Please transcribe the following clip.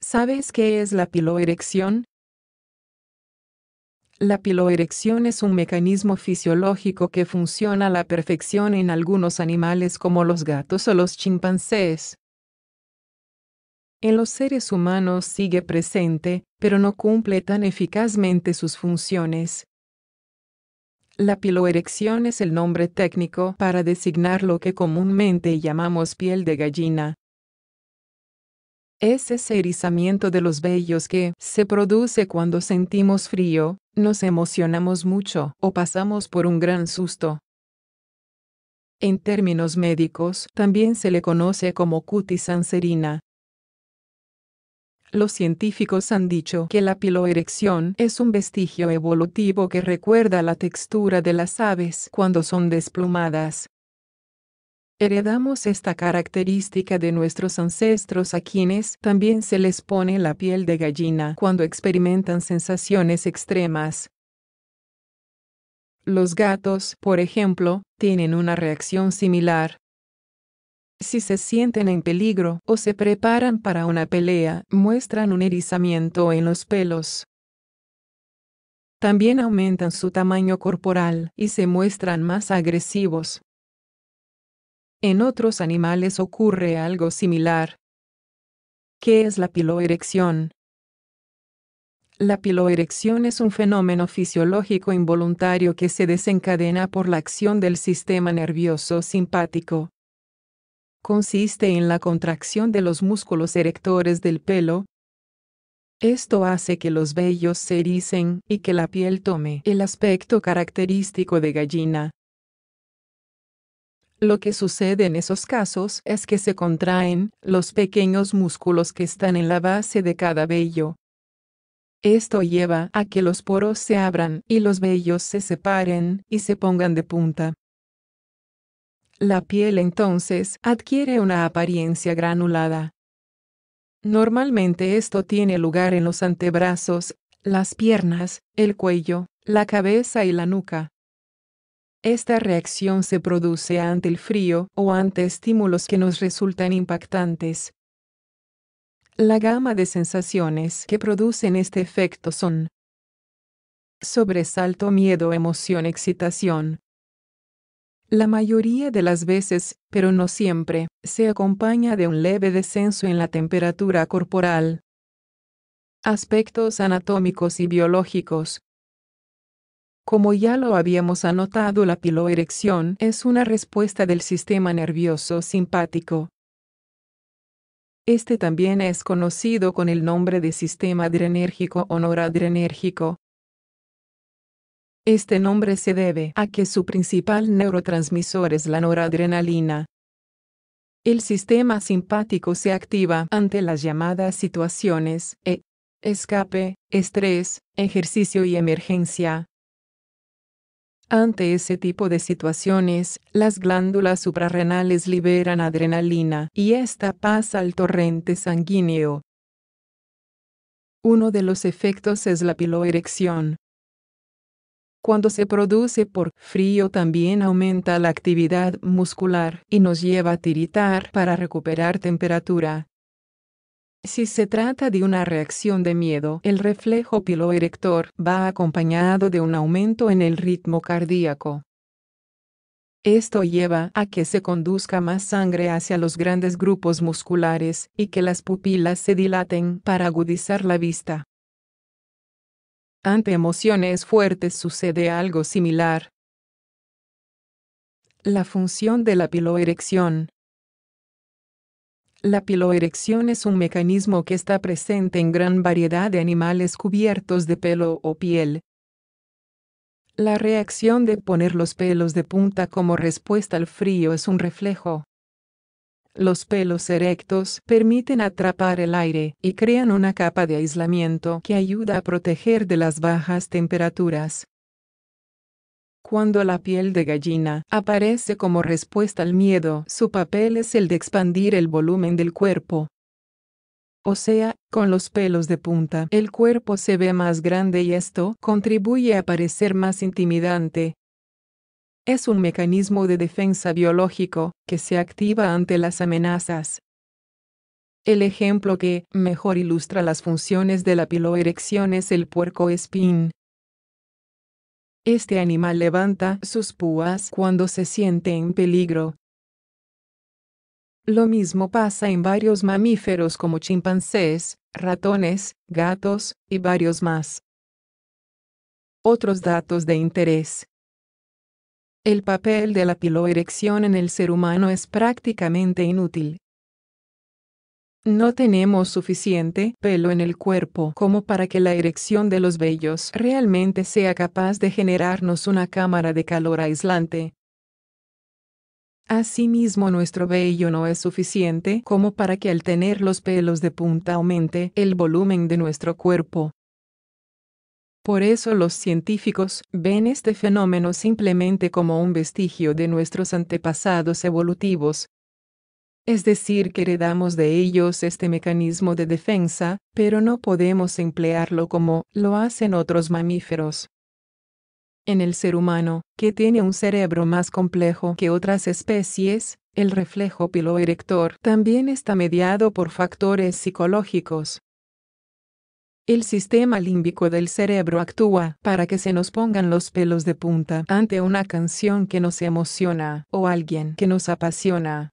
¿Sabes qué es la piloerección? La piloerección es un mecanismo fisiológico que funciona a la perfección en algunos animales como los gatos o los chimpancés. En los seres humanos sigue presente, pero no cumple tan eficazmente sus funciones. La piloerección es el nombre técnico para designar lo que comúnmente llamamos piel de gallina. Es ese erizamiento de los vellos que se produce cuando sentimos frío, nos emocionamos mucho o pasamos por un gran susto. En términos médicos, también se le conoce como cutis anserina. Los científicos han dicho que la piloerección es un vestigio evolutivo que recuerda la textura de las aves cuando son desplumadas. Heredamos esta característica de nuestros ancestros a quienes también se les pone la piel de gallina cuando experimentan sensaciones extremas. Los gatos, por ejemplo, tienen una reacción similar, si se sienten en peligro o se preparan para una pelea, muestran un erizamiento en los pelos. También aumentan su tamaño corporal y se muestran más agresivos. En otros animales ocurre algo similar. ¿Qué es la piloerección? La piloerección es un fenómeno fisiológico involuntario que se desencadena por la acción del sistema nervioso simpático, consiste en la contracción de los músculos erectores del pelo. Esto hace que los vellos se ericen y que la piel tome el aspecto característico de gallina. Lo que sucede en esos casos es que se contraen los pequeños músculos que están en la base de cada vello. Esto lleva a que los poros se abran y los vellos se separen y se pongan de punta. La piel entonces adquiere una apariencia granulada. Normalmente esto tiene lugar en los antebrazos, las piernas, el cuello, la cabeza y la nuca. Esta reacción se produce ante el frío o ante estímulos que nos resultan impactantes. La gama de sensaciones que producen este efecto son sobresalto, miedo, emoción, excitación, la mayoría de las veces, pero no siempre, se acompaña de un leve descenso en la temperatura corporal. Aspectos anatómicos y biológicos. Como ya lo habíamos anotado, la piloerección es una respuesta del sistema nervioso simpático. Este también es conocido con el nombre de sistema adrenérgico o noradrenérgico. Este nombre se debe a que su principal neurotransmisor es la noradrenalina. El sistema simpático se activa ante las llamadas situaciones e escape, estrés, ejercicio y emergencia. Ante ese tipo de situaciones, las glándulas suprarrenales liberan adrenalina y esta pasa al torrente sanguíneo. Uno de los efectos es la piloerección, cuando se produce por frío también aumenta la actividad muscular y nos lleva a tiritar para recuperar temperatura. Si se trata de una reacción de miedo, el reflejo piloerector va acompañado de un aumento en el ritmo cardíaco. Esto lleva a que se conduzca más sangre hacia los grandes grupos musculares y que las pupilas se dilaten para agudizar la vista. Ante emociones fuertes sucede algo similar. La función de la piloerección. La piloerección es un mecanismo que está presente en gran variedad de animales cubiertos de pelo o piel. La reacción de poner los pelos de punta como respuesta al frío es un reflejo. Los pelos erectos permiten atrapar el aire y crean una capa de aislamiento que ayuda a proteger de las bajas temperaturas. Cuando la piel de gallina aparece como respuesta al miedo, su papel es el de expandir el volumen del cuerpo. O sea, con los pelos de punta, el cuerpo se ve más grande y esto contribuye a parecer más intimidante, es un mecanismo de defensa biológico que se activa ante las amenazas. El ejemplo que mejor ilustra las funciones de la piloerección es el puerco espín. Este animal levanta sus púas cuando se siente en peligro. Lo mismo pasa en varios mamíferos como chimpancés, ratones, gatos, y varios más. Otros datos de interés el papel de la piloerección en el ser humano es prácticamente inútil. No tenemos suficiente pelo en el cuerpo como para que la erección de los vellos realmente sea capaz de generarnos una cámara de calor aislante. Asimismo nuestro vello no es suficiente como para que al tener los pelos de punta aumente el volumen de nuestro cuerpo. Por eso los científicos ven este fenómeno simplemente como un vestigio de nuestros antepasados evolutivos, es decir, que heredamos de ellos este mecanismo de defensa, pero no podemos emplearlo como lo hacen otros mamíferos. En el ser humano, que tiene un cerebro más complejo que otras especies, el reflejo piloerector también está mediado por factores psicológicos. El sistema límbico del cerebro actúa para que se nos pongan los pelos de punta ante una canción que nos emociona o alguien que nos apasiona.